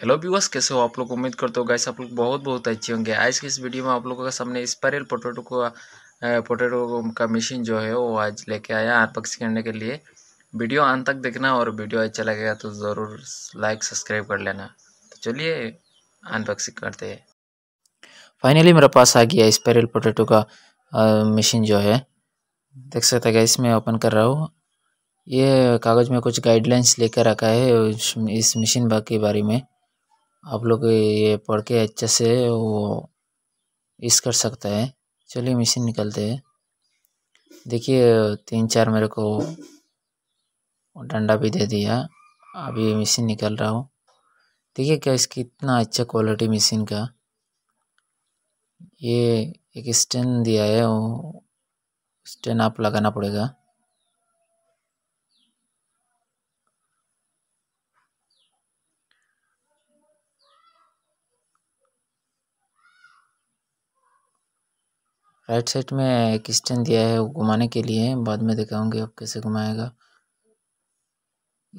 hello viewers कैसे हो आप लोग उम्मीद करते हो गैस आप लोग बहुत बहुत अच्छे होंगे आज के इस वीडियो में आप लोगों के सामने स्पायरल पोटेटो को पोटैटो का मशीन जो है वो आज लेके आया आठ करने के लिए वीडियो अंत तक देखना और वीडियो अच्छा लगेगा तो ज़रूर लाइक सब्सक्राइब कर लेना तो चलिए अनबॉक्सिंग करते हैं फाइनली मेरे पास आ गया स्पायरल पोटेटो का मशीन जो है देख सकते गैस मैं ओपन कर रहा हूँ ये कागज़ में कुछ गाइडलाइंस लेकर रखा है इस मशीन के बारे में आप लोग ये पढ़ के अच्छे से वो इस कर सकता है चलिए मशीन निकलते हैं देखिए तीन चार मेरे को डंडा भी दे दिया अभी मशीन निकल रहा हूँ देखिए क्या इसकी इतना अच्छा क्वालिटी मशीन का ये एक स्टैंड दिया है वो स्टैंड आप लगाना पड़ेगा राइट साइड में एक स्टैंड दिया है वो घुमाने के लिए बाद में दिखाऊंगी आप कैसे घुमाएगा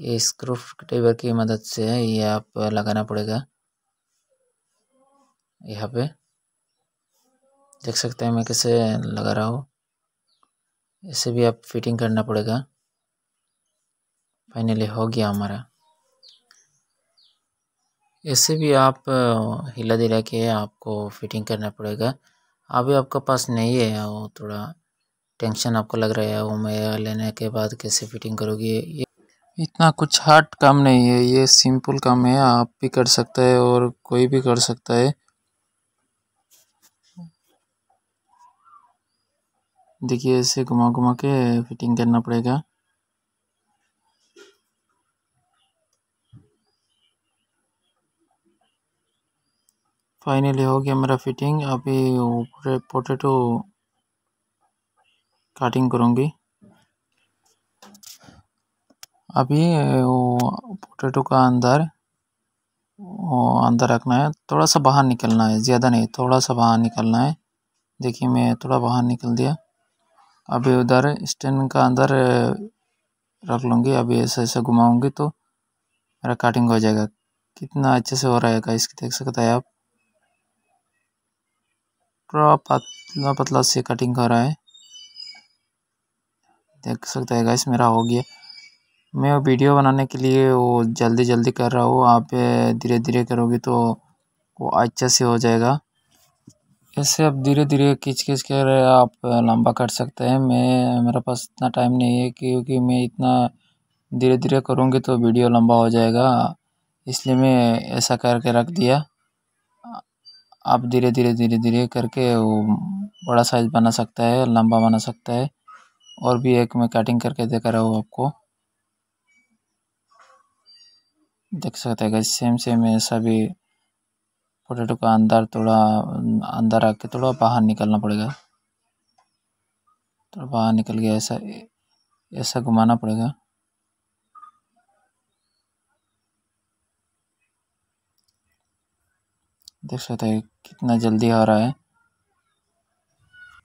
ये स्क्रू टेबर की मदद से ये आप लगाना पड़ेगा यहाँ पे देख सकते हैं मैं कैसे लगा रहा हूँ इसे भी आप फिटिंग करना पड़ेगा फाइनली हो गया हमारा इसे भी आप हिला दिला के आपको फिटिंग करना पड़ेगा अभी आपके पास नहीं है वो थोड़ा टेंशन आपको लग रहा है वो मैं लेने के बाद कैसे फिटिंग करोगी ये इतना कुछ हार्ड काम नहीं है ये सिंपल काम है आप भी कर सकते हैं और कोई भी कर सकता है देखिए ऐसे घुमा घुमा के फिटिंग करना पड़ेगा फाइनली हो गया मेरा फिटिंग अभी ऊपर पोटेटो कटिंग करूँगी अभी वो पोटेटो का अंदर वो अंदर रखना है थोड़ा सा बाहर निकलना है ज़्यादा नहीं थोड़ा सा बाहर निकलना है देखिए मैं थोड़ा बाहर निकल दिया अभी उधर स्टैंड का अंदर रख लूँगी अभी ऐसे ऐसे घुमाऊँगी तो मेरा कटिंग हो जाएगा कितना अच्छे से हो रहा है इसकी देख सकते हैं आप पूरा पतला पतला से कटिंग कर रहा है देख सकते हैं गाइस मेरा हो गया मैं वीडियो बनाने के लिए वो जल्दी जल्दी कर रहा हूँ आप धीरे धीरे करोगे तो वो अच्छा से हो जाएगा ऐसे आप धीरे धीरे खींच खींच कर आप लंबा कर सकते हैं मैं मेरे पास इतना टाइम नहीं है क्योंकि मैं इतना धीरे धीरे करूँगी तो वीडियो लंबा हो जाएगा इसलिए मैं ऐसा करके रख दिया आप धीरे धीरे धीरे धीरे करके वो बड़ा साइज बना सकता है लंबा बना सकता है और भी एक मैं कटिंग करके कर रहा हूँ आपको देख सकते हैं सेम सेम ऐसा भी पोटैटो का अंदर थोड़ा अंदर आके थोड़ा बाहर निकलना पड़ेगा थोड़ा बाहर निकल गया ऐसा ऐसा घुमाना पड़ेगा देख सकते हैं कितना जल्दी आ रहा है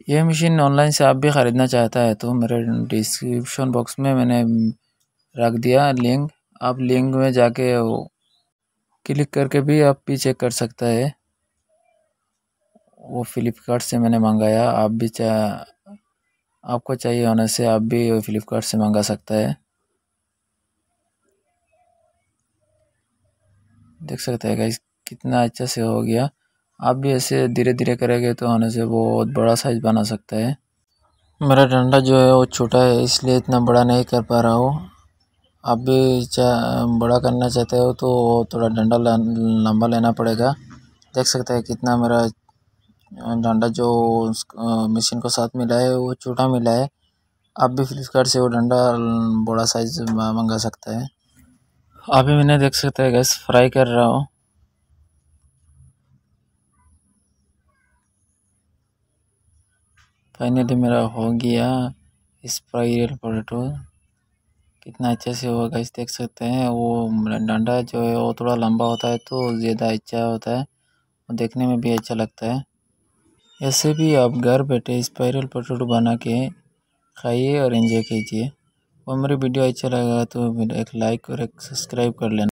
यह मशीन ऑनलाइन से आप भी ख़रीदना चाहता है तो मेरे डिस्क्रिप्शन बॉक्स में मैंने रख दिया लिंक आप लिंक में जाके क्लिक करके भी आप भी चेक कर सकता है वो फ्लिपकार्ट से मैंने मंगाया आप भी चाह आपको चाहिए होने से आप भी फ्लिपकार्ट से मंगा सकता है देख सकते हैं गाइस कितना अच्छा से हो गया आप भी ऐसे धीरे धीरे करेंगे तो होने से बहुत बड़ा साइज़ बना सकता है मेरा डंडा जो है वो छोटा है इसलिए इतना बड़ा नहीं कर पा रहा हूँ आप भी बड़ा करना चाहते हो तो थोड़ा डंडा लंबा लेना पड़ेगा देख सकते हैं कितना मेरा डंडा जो मशीन को साथ मिला है वो छोटा मिला है आप भी फ्लिपकार्ट से वो डंडा बड़ा साइज़ मंगा सकते हैं अभी मैंने देख सकते हैं गैस फ्राई कर रहा हूँ फाइनली तो मेरा हो गया स्पाइरल पोटेटो कितना अच्छे से होगा गाइस देख सकते हैं वो डंडा जो है वो थोड़ा लंबा होता है तो ज़्यादा अच्छा होता है और देखने में भी अच्छा लगता है ऐसे भी आप घर बैठे स्पाइरल पोटेटो बना के खाइए और इन्जॉय कीजिए और मेरी वीडियो अच्छा लगा तो एक लाइक और एक सब्सक्राइब कर लेना